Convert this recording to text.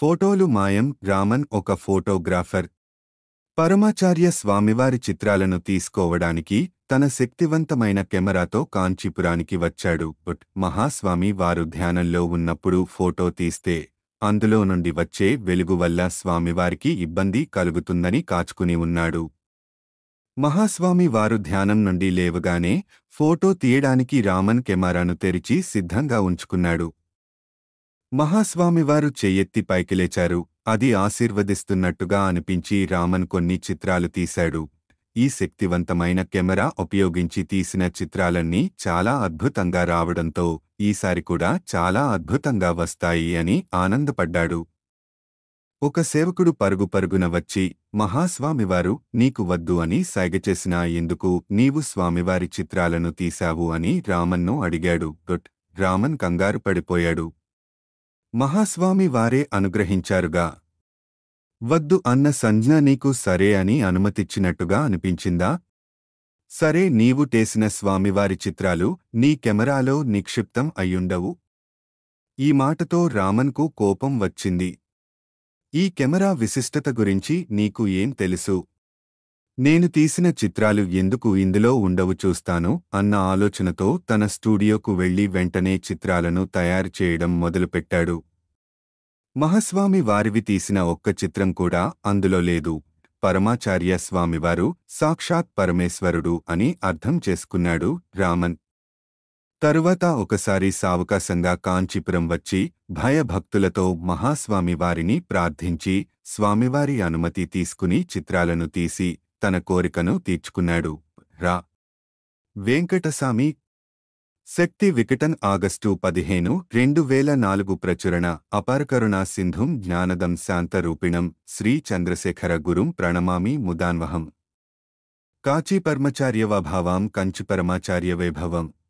ఫోటోలు మాయం రామన్ ఒక ఫోటోగ్రాఫర్ పరమాచార్య స్వామివారి చిత్రాలను తీసుకోవడానికి తన శక్తివంతమైన కెమెరాతో కాంచీపురానికి వచ్చాడు బుట్ మహాస్వామి వారు ధ్యానంలో ఉన్నప్పుడు ఫోటో తీస్తే అందులో నుండి వచ్చే వెలుగు వల్ల స్వామివారికి ఇబ్బంది కలుగుతుందని కాచుకుని ఉన్నాడు మహాస్వామి వారు ధ్యానం నుండి లేవగానే ఫోటో తీయడానికి రామన్ కెమెరాను తెరిచి సిద్ధంగా ఉంచుకున్నాడు మహాస్వామివారు చెయ్యెత్తి లేచారు అది ఆశీర్వదిస్తున్నట్టుగా అనిపించి రామన్ కొన్ని చిత్రాలు తీశాడు ఈ శక్తివంతమైన కెమెరా ఉపయోగించి తీసిన చిత్రాలన్నీ చాలా అద్భుతంగా రావడంతో ఈసారి కూడా చాలా అద్భుతంగా వస్తాయి అని ఆనందపడ్డాడు ఒక సేవకుడు పరుగు పరుగున వచ్చి మహాస్వామివారు నీకు వద్దు అని సైగచేసినా ఎందుకు నీవు స్వామివారి చిత్రాలను తీశావు అని రామన్ను అడిగాడు రామన్ కంగారు పడిపోయాడు మహాస్వామి వారే అనుగ్రహించారుగా వద్దు అన్న సంజ్ఞ నీకు సరే అని అనుమతిచ్చినట్టుగా అనిపించిందా సరే నీవు టేసిన స్వామివారి చిత్రాలు నీ కెమెరాలో నిక్షిప్తం అయ్యుండవు ఈ మాటతో రామన్కు కోపం వచ్చింది ఈ కెమెరా విశిష్టత గురించి నీకు ఏం తెలుసు నేను తీసిన చిత్రాలు ఎందుకు ఇందులో ఉండవు చూస్తాను అన్న ఆలోచనతో తన స్టూడియోకు వెళ్లి వెంటనే చిత్రాలను తయారు చేయడం మొదలుపెట్టాడు మహస్వామి వారివి తీసిన ఒక్క చిత్రం కూడా అందులో లేదు పరమాచార్య స్వామివారు సాక్షాత్ పరమేశ్వరుడు అని అర్థం చేసుకున్నాడు రామన్ తరువాత ఒకసారి సావకాశంగా కాంచీపురం వచ్చి భయభక్తులతో మహాస్వామి వారిని ప్రార్థించి స్వామివారి అనుమతి తీసుకుని చిత్రాలను తీసి తన కోరికను తీర్చుకున్నాడు రా వెంకటస్వామి శక్తి వికటన్ ఆగస్టు పదిహేను రెండు వేల నాలుగు ప్రచురణ అపరకరుణా సింధుం జ్ఞానదం శాంతరూపిణం శ్రీ చంద్రశేఖర గురుం ప్రణమామి ముదాన్వహం కాచీపర్మచార్యవభావాం పర్మచార్యవభావాం కంచి